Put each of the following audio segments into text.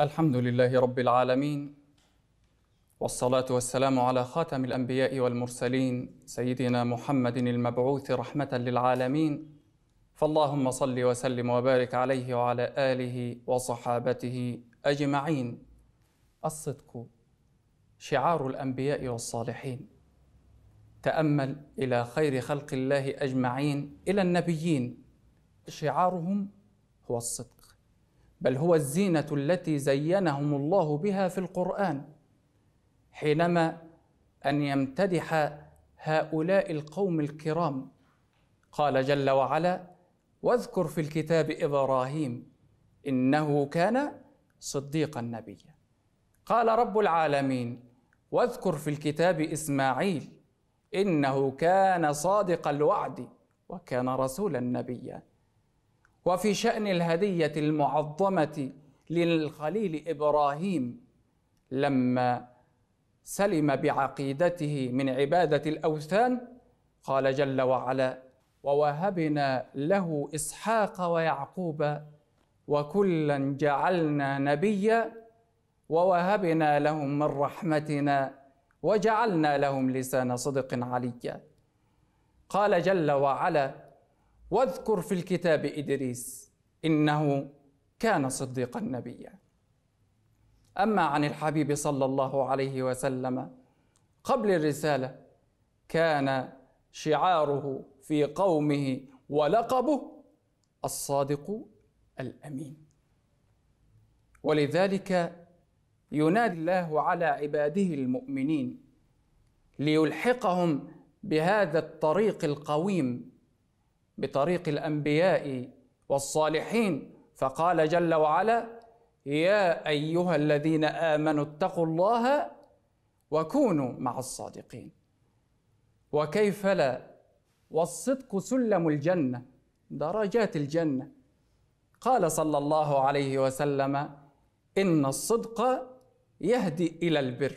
الحمد لله رب العالمين والصلاة والسلام على خاتم الأنبياء والمرسلين سيدنا محمد المبعوث رحمة للعالمين فاللهم صل وسلم وبارك عليه وعلى آله وصحابته أجمعين الصدق شعار الأنبياء والصالحين تأمل إلى خير خلق الله أجمعين إلى النبيين شعارهم هو الصدق بل هو الزينه التي زينهم الله بها في القران حينما ان يمتدح هؤلاء القوم الكرام قال جل وعلا واذكر في الكتاب ابراهيم انه كان صديقا نبيا قال رب العالمين واذكر في الكتاب اسماعيل انه كان صادق الوعد وكان رسولا نبيا وفي شأن الهدية المعظمة للخليل إبراهيم لما سلم بعقيدته من عبادة الأوثان قال جل وعلا ووهبنا له إسحاق ويعقوب وكلا جعلنا نبيا ووهبنا لهم من رحمتنا وجعلنا لهم لسان صدق عليا قال جل وعلا واذكر في الكتاب إدريس إنه كان صديقا نبيا أما عن الحبيب صلى الله عليه وسلم قبل الرسالة كان شعاره في قومه ولقبه الصادق الأمين ولذلك ينادي الله على عباده المؤمنين ليلحقهم بهذا الطريق القويم بطريق الانبياء والصالحين فقال جل وعلا يا ايها الذين امنوا اتقوا الله وكونوا مع الصادقين وكيف لا والصدق سلم الجنه درجات الجنه قال صلى الله عليه وسلم ان الصدق يهدي الى البر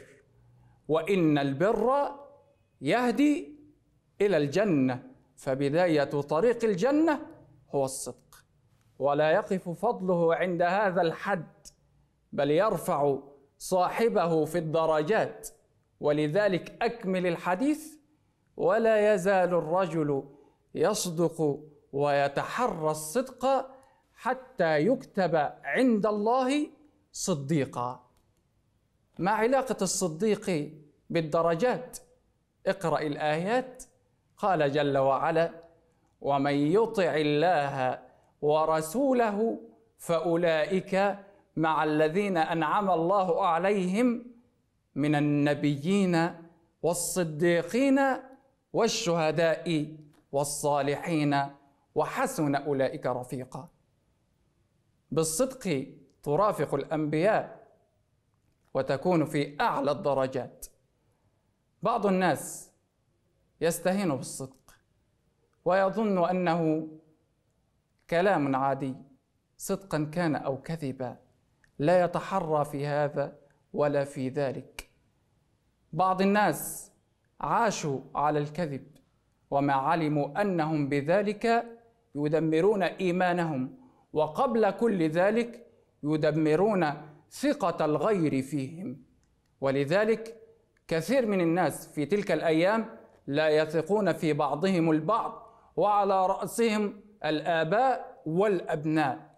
وان البر يهدي الى الجنه فبداية طريق الجنة هو الصدق ولا يقف فضله عند هذا الحد بل يرفع صاحبه في الدرجات ولذلك أكمل الحديث ولا يزال الرجل يصدق ويتحرى الصدق حتى يكتب عند الله صديقا ما علاقة الصديق بالدرجات اقرأ الآيات قال جل وعلا ومن يطع الله ورسوله فاولئك مع الذين انعم الله عليهم من النبيين والصديقين والشهداء والصالحين وحسن اولئك رفيقا بالصدق ترافق الانبياء وتكون في اعلى الدرجات بعض الناس يستهين بالصدق ويظن انه كلام عادي صدقا كان او كذبا لا يتحرى في هذا ولا في ذلك بعض الناس عاشوا على الكذب وما علموا انهم بذلك يدمرون ايمانهم وقبل كل ذلك يدمرون ثقه الغير فيهم ولذلك كثير من الناس في تلك الايام لا يثقون في بعضهم البعض وعلى رأسهم الآباء والأبناء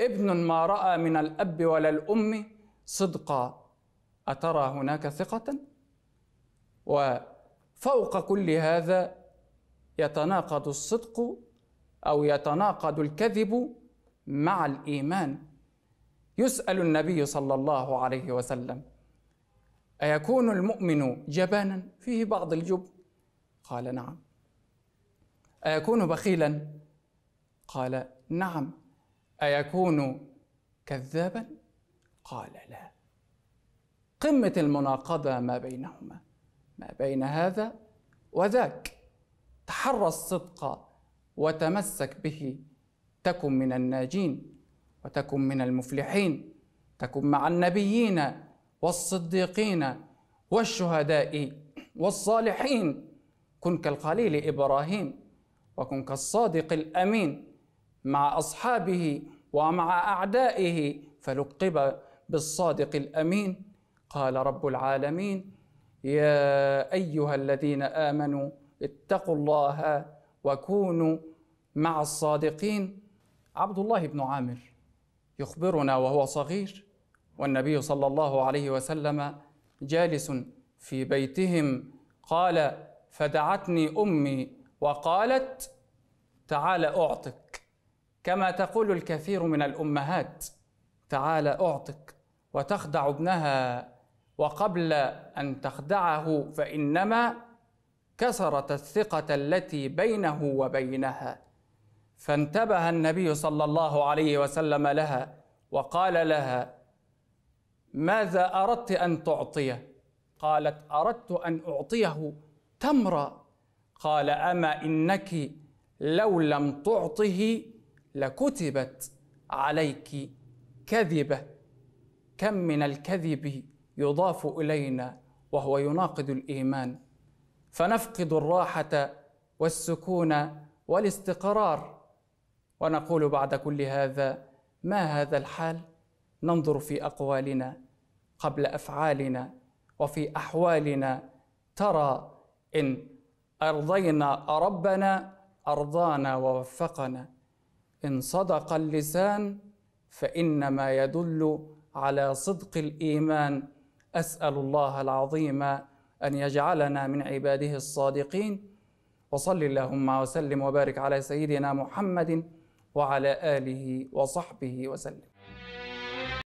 ابن ما رأى من الأب ولا الأم صدقا أترى هناك ثقة؟ وفوق كل هذا يتناقض الصدق أو يتناقض الكذب مع الإيمان يسأل النبي صلى الله عليه وسلم أيكون المؤمن جبانا فيه بعض الجبن قال نعم ايكون بخيلا قال نعم ايكون كذابا قال لا قمه المناقضه ما بينهما ما بين هذا وذاك تحرى الصدق وتمسك به تكن من الناجين وتكن من المفلحين تكن مع النبيين والصديقين والشهداء والصالحين كن كالخليل ابراهيم وكن كالصادق الامين مع اصحابه ومع اعدائه فلقب بالصادق الامين قال رب العالمين يا ايها الذين امنوا اتقوا الله وكونوا مع الصادقين عبد الله بن عامر يخبرنا وهو صغير والنبي صلى الله عليه وسلم جالس في بيتهم قال فدعتني امي وقالت تعال اعطك كما تقول الكثير من الامهات تعال اعطك وتخدع ابنها وقبل ان تخدعه فانما كسرت الثقه التي بينه وبينها فانتبه النبي صلى الله عليه وسلم لها وقال لها ماذا اردت ان تعطيه قالت اردت ان اعطيه تمرة قال أما إنك لو لم تعطه لكتبت عليك كذبة كم من الكذب يضاف إلينا وهو يناقض الإيمان فنفقد الراحة والسكون والاستقرار ونقول بعد كل هذا ما هذا الحال ننظر في اقوالنا قبل افعالنا وفي احوالنا ترى إن أرضينا ربنا أرضانا ووفقنا إن صدق اللسان فإنما يدل على صدق الإيمان أسأل الله العظيم أن يجعلنا من عباده الصادقين وصل اللهم وسلم وبارك على سيدنا محمد وعلى آله وصحبه وسلم